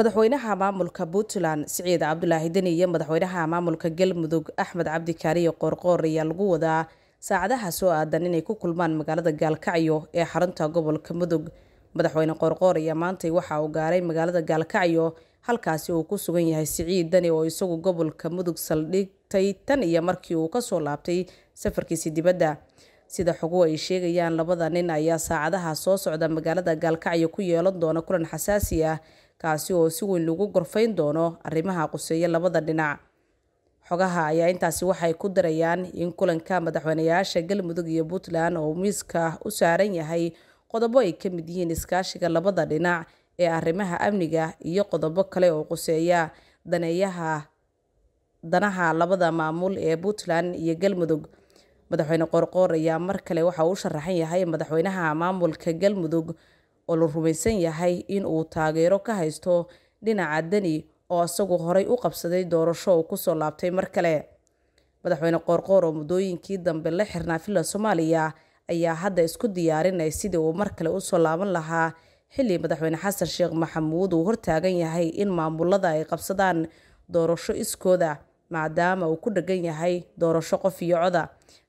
madaxweynaha maamulka puntland siciid cabdulaahi deni iyo madaxweynaha maamulka galmudug axmed cabdikaariyo qoorqoor ayaa lagu wadaa saacadaha soo aadan inay ku kulmaan magaalada gaalkacyo ee xarunta gobolka mudug madaxweyne qoorqoor ayaa maanta waxa uu gaaray magaalada gaalkacyo halkaasi uu ku sugan yahay siciid dani oo isagu gobolka mudug saldhigtay tan iyo markii uu kasoo laabtay safarkiisi dibadda sida xoguhu ay sheegayaan labada nin ayaa saacadaha soo socda magaalada gaalkacyo ku yeelan doona kulan xasaasi ah kaasi oo si weyn lagu gorfayn doono arrimaha quseeya labada dhinac xogaha ayaa intaasi waxay ku darayaan in kulanka madaxweynayaasha galmudug iyo puntland oo miiska u saaran yahay qodobo ay ka mid yihiin iskaashiga labada dhinac ee arrimaha amniga iyo qodobo kale oo quseeya daneeyaha danaha labada maamul ee puntland iyo galmudug madaxweyne qoorqoor ayaa mar kale waxa uu sharaxan yahay madaxweynaha maamulka galmudug oo la rumaysan yahay in uu taageero ka haysto dhinaca deni oo asagu horay u qabsaday doorasho uu kusoo laabtay mar kale madaxweyne qoorqoor oo muddooyinkii dambe la xirnaa villa soomaaliya ayaa hadda isku diyaarinay sidii uu mar kale u soo laaban lahaa xilli madaxweyne xasan sheekh maxamuud uu hortaagan yahay in maamulada ay qabsadaan doorasho iskooda maadaama uu ku dhegan yahay doorasho qof iyo coda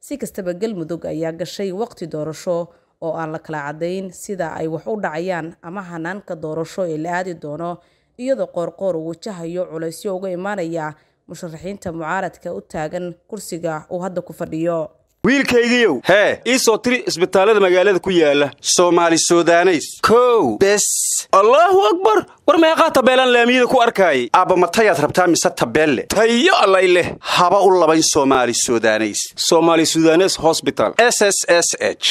si kastaba galmudug ayaa gashay waqti doorasho oo aan la kala caddayn sida ay wax u dhacayaan ama hanaanka doorasho ee la aadi doono iyadoo qoorqoor uu wajahayo culaysyo uga imaanaya musharaxiinta mucaaradka u taagan kursiga uu hadda ku fadhiyo wiilkaygiiow hee ii soo tiri isbitaallada magaalada ku yaala soomaali sudaneys kow bes allaahu akbar war meeqaa tabeelaan laamiyada ku arkaayay aabba matayaad rabtaa mise tabeelle tayo allay leh haba u labayn soomaali sudaneys somaali sudanes hosbital s s s h